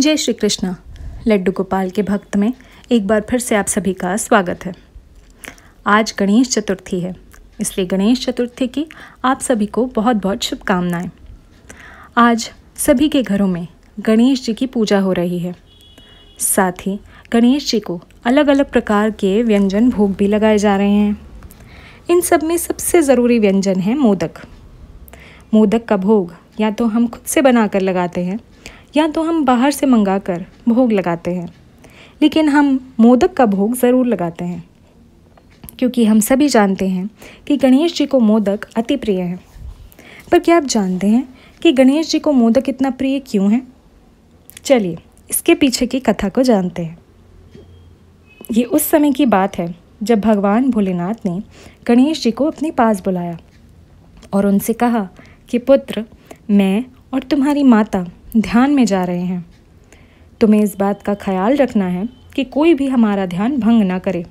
जय श्री कृष्णा लड्डू गोपाल के भक्त में एक बार फिर से आप सभी का स्वागत है आज गणेश चतुर्थी है इसलिए गणेश चतुर्थी की आप सभी को बहुत बहुत शुभकामनाएं आज सभी के घरों में गणेश जी की पूजा हो रही है साथ ही गणेश जी को अलग अलग प्रकार के व्यंजन भोग भी लगाए जा रहे हैं इन सब में सबसे ज़रूरी व्यंजन है मोदक मोदक का भोग या तो हम खुद से बनाकर लगाते हैं या तो हम बाहर से मंगा कर भोग लगाते हैं लेकिन हम मोदक का भोग ज़रूर लगाते हैं क्योंकि हम सभी जानते हैं कि गणेश जी को मोदक अति प्रिय है पर क्या आप जानते हैं कि गणेश जी को मोदक इतना प्रिय क्यों है चलिए इसके पीछे की कथा को जानते हैं ये उस समय की बात है जब भगवान भोलेनाथ ने गणेश जी को अपने पास बुलाया और उनसे कहा कि पुत्र मैं और तुम्हारी माता ध्यान में जा रहे हैं तुम्हें इस बात का ख्याल रखना है कि कोई भी हमारा ध्यान भंग ना करे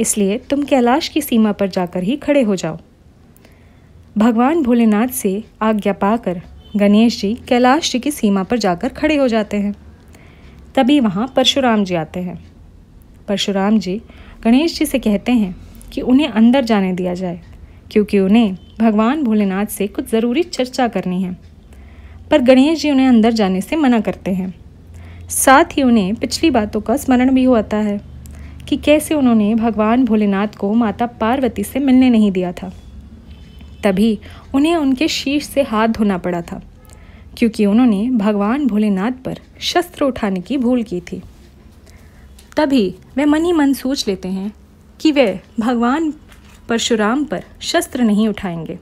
इसलिए तुम कैलाश की सीमा पर जाकर ही खड़े हो जाओ भगवान भोलेनाथ से आज्ञा पाकर गणेश जी कैलाश जी की सीमा पर जाकर खड़े हो जाते हैं तभी वहाँ परशुराम जी आते हैं परशुराम जी गणेश जी से कहते हैं कि उन्हें अंदर जाने दिया जाए क्योंकि उन्हें भगवान भोलेनाथ से कुछ ज़रूरी चर्चा करनी है पर गणेश जी उन्हें अंदर जाने से मना करते हैं साथ ही उन्हें पिछली बातों का स्मरण भी होता है कि कैसे उन्होंने भगवान भोलेनाथ को माता पार्वती से मिलने नहीं दिया था तभी उन्हें उनके शीश से हाथ धोना पड़ा था क्योंकि उन्होंने भगवान भोलेनाथ पर शस्त्र उठाने की भूल की थी तभी वे मन ही मन सोच लेते हैं कि वे भगवान परशुराम पर शस्त्र नहीं उठाएंगे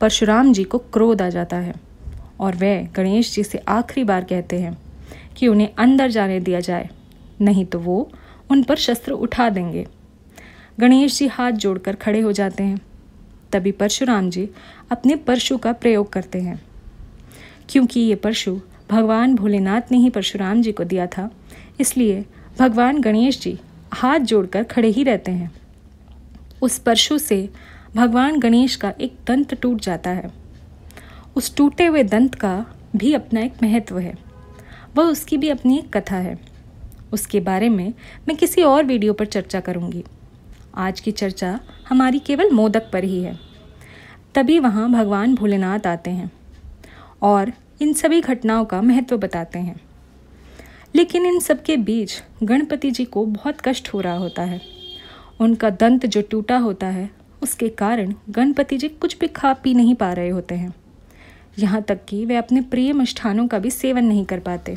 परशुराम जी को क्रोध आ जाता है और वह गणेश जी से आखिरी बार कहते हैं कि उन्हें अंदर जाने दिया जाए नहीं तो वो उन पर शस्त्र उठा देंगे गणेश जी हाथ जोड़कर खड़े हो जाते हैं तभी परशुराम जी अपने परशु का प्रयोग करते हैं क्योंकि ये परशु भगवान भोलेनाथ ने ही परशुराम जी को दिया था इसलिए भगवान गणेश जी हाथ जोड़कर खड़े ही रहते हैं उस परशु से भगवान गणेश का एक तंत्र टूट जाता है उस टूटे हुए दंत का भी अपना एक महत्व है वह उसकी भी अपनी एक कथा है उसके बारे में मैं किसी और वीडियो पर चर्चा करूँगी आज की चर्चा हमारी केवल मोदक पर ही है तभी वहाँ भगवान भोलेनाथ आते हैं और इन सभी घटनाओं का महत्व बताते हैं लेकिन इन सब के बीच गणपति जी को बहुत कष्ट हो रहा होता है उनका दंत जो टूटा होता है उसके कारण गणपति जी कुछ भी खा पी नहीं पा रहे होते हैं यहाँ तक कि वे अपने प्रिय मिष्ठानों का भी सेवन नहीं कर पाते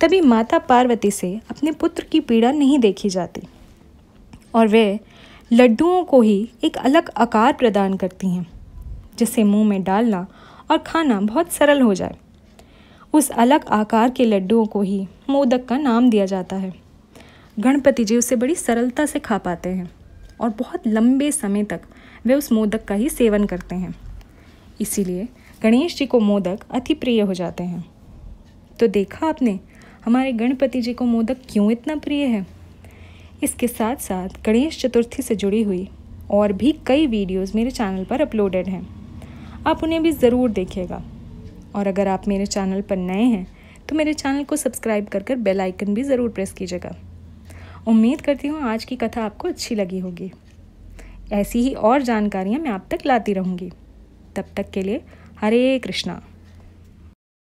तभी माता पार्वती से अपने पुत्र की पीड़ा नहीं देखी जाती और वे लड्डुओं को ही एक अलग आकार प्रदान करती हैं जिसे मुंह में डालना और खाना बहुत सरल हो जाए उस अलग आकार के लड्डुओं को ही मोदक का नाम दिया जाता है गणपति जी उसे बड़ी सरलता से खा पाते हैं और बहुत लंबे समय तक वे उस मोदक का ही सेवन करते हैं इसीलिए गणेश जी को मोदक अति प्रिय हो जाते हैं तो देखा आपने हमारे गणपति जी को मोदक क्यों इतना प्रिय है इसके साथ साथ गणेश चतुर्थी से जुड़ी हुई और भी कई वीडियोस मेरे चैनल पर अपलोडेड हैं आप उन्हें भी ज़रूर देखिएगा और अगर आप मेरे चैनल पर नए हैं तो मेरे चैनल को सब्सक्राइब कर कर बेलाइकन भी ज़रूर प्रेस कीजिएगा उम्मीद करती हूँ आज की कथा आपको अच्छी लगी होगी ऐसी ही और जानकारियाँ मैं आप तक लाती रहूँगी तब तक के लिए हरे कृष्णा